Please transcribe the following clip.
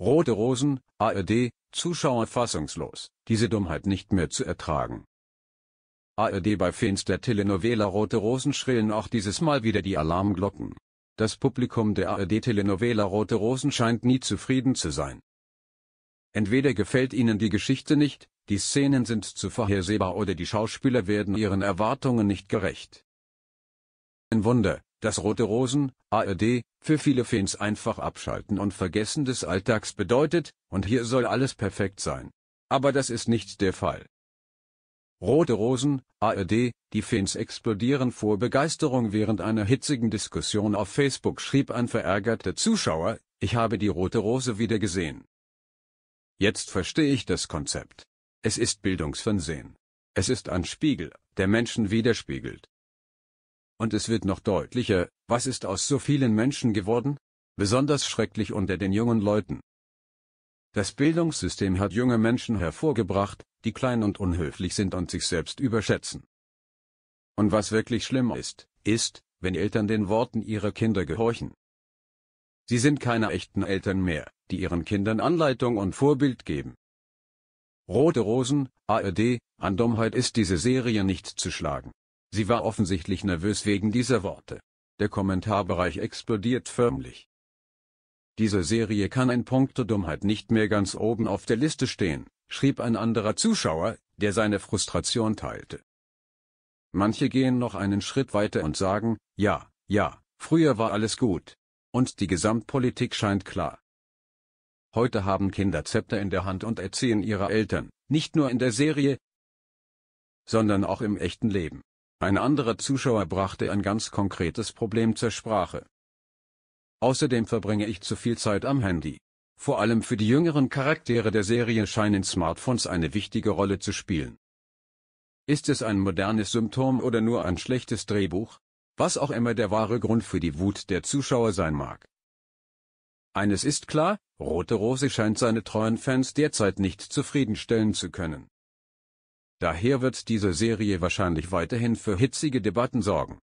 Rote Rosen, ARD, Zuschauer fassungslos, diese Dummheit nicht mehr zu ertragen. ARD bei Fans der Telenovela Rote Rosen schrillen auch dieses Mal wieder die Alarmglocken. Das Publikum der ARD-Telenovela Rote Rosen scheint nie zufrieden zu sein. Entweder gefällt ihnen die Geschichte nicht, die Szenen sind zu vorhersehbar oder die Schauspieler werden ihren Erwartungen nicht gerecht. Ein Wunder, das Rote Rosen, ARD, für viele Fans einfach abschalten und vergessen des Alltags bedeutet, und hier soll alles perfekt sein. Aber das ist nicht der Fall. Rote Rosen, ARD, die Fans explodieren vor Begeisterung während einer hitzigen Diskussion auf Facebook schrieb ein verärgerter Zuschauer, ich habe die rote Rose wieder gesehen. Jetzt verstehe ich das Konzept. Es ist Bildungsfernsehen. Es ist ein Spiegel, der Menschen widerspiegelt. Und es wird noch deutlicher, was ist aus so vielen Menschen geworden? Besonders schrecklich unter den jungen Leuten. Das Bildungssystem hat junge Menschen hervorgebracht, die klein und unhöflich sind und sich selbst überschätzen. Und was wirklich schlimm ist, ist, wenn Eltern den Worten ihrer Kinder gehorchen. Sie sind keine echten Eltern mehr, die ihren Kindern Anleitung und Vorbild geben. Rote Rosen, ARD, an Dummheit ist diese Serie nicht zu schlagen. Sie war offensichtlich nervös wegen dieser Worte. Der Kommentarbereich explodiert förmlich. Diese Serie kann in Punkte Dummheit nicht mehr ganz oben auf der Liste stehen, schrieb ein anderer Zuschauer, der seine Frustration teilte. Manche gehen noch einen Schritt weiter und sagen, ja, ja, früher war alles gut. Und die Gesamtpolitik scheint klar. Heute haben Kinder Zepter in der Hand und erziehen ihre Eltern, nicht nur in der Serie, sondern auch im echten Leben. Ein anderer Zuschauer brachte ein ganz konkretes Problem zur Sprache. Außerdem verbringe ich zu viel Zeit am Handy. Vor allem für die jüngeren Charaktere der Serie scheinen Smartphones eine wichtige Rolle zu spielen. Ist es ein modernes Symptom oder nur ein schlechtes Drehbuch? Was auch immer der wahre Grund für die Wut der Zuschauer sein mag. Eines ist klar, Rote Rose scheint seine treuen Fans derzeit nicht zufriedenstellen zu können. Daher wird diese Serie wahrscheinlich weiterhin für hitzige Debatten sorgen